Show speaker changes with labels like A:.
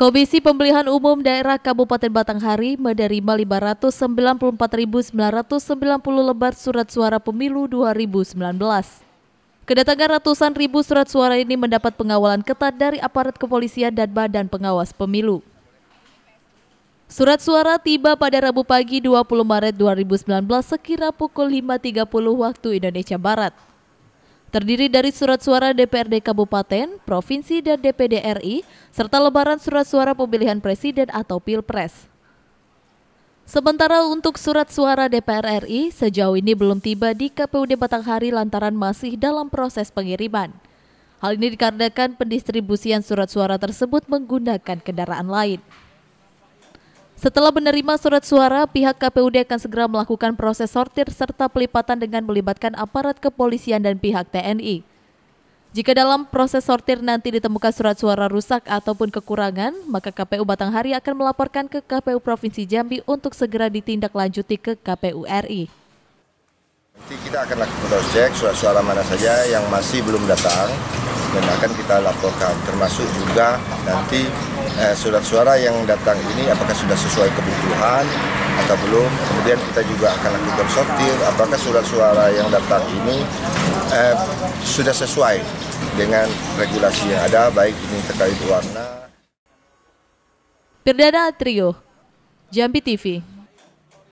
A: Komisi Pemilihan Umum Daerah Kabupaten Batanghari menerima 594.990 lembar surat suara pemilu 2019. Kedatangan ratusan ribu surat suara ini mendapat pengawalan ketat dari aparat kepolisian dan Badan Pengawas Pemilu. Surat suara tiba pada Rabu pagi 20 Maret 2019 sekira pukul 5.30 waktu Indonesia Barat terdiri dari surat suara DPRD Kabupaten, Provinsi, dan DPD RI, serta lebaran surat suara pemilihan presiden atau pilpres. Sementara untuk surat suara DPR RI, sejauh ini belum tiba di KPUD Batanghari lantaran masih dalam proses pengiriman. Hal ini dikarenakan pendistribusian surat suara tersebut menggunakan kendaraan lain. Setelah menerima surat suara, pihak KPUD akan segera melakukan proses sortir serta pelipatan dengan melibatkan aparat kepolisian dan pihak TNI. Jika dalam proses sortir nanti ditemukan surat suara rusak ataupun kekurangan, maka KPU Batanghari akan melaporkan ke KPU Provinsi Jambi untuk segera ditindaklanjuti ke KPU RI.
B: Nanti kita akan lakukan cross surat suara mana saja yang masih belum datang dan akan kita laporkan termasuk juga nanti eh, surat suara yang datang ini apakah sudah sesuai kebutuhan atau belum. Kemudian kita juga akan lakukan sortir apakah surat suara yang datang ini eh, sudah sesuai dengan regulasi yang ada baik ini terkait warna.
A: Perdana Trio, Jambi TV.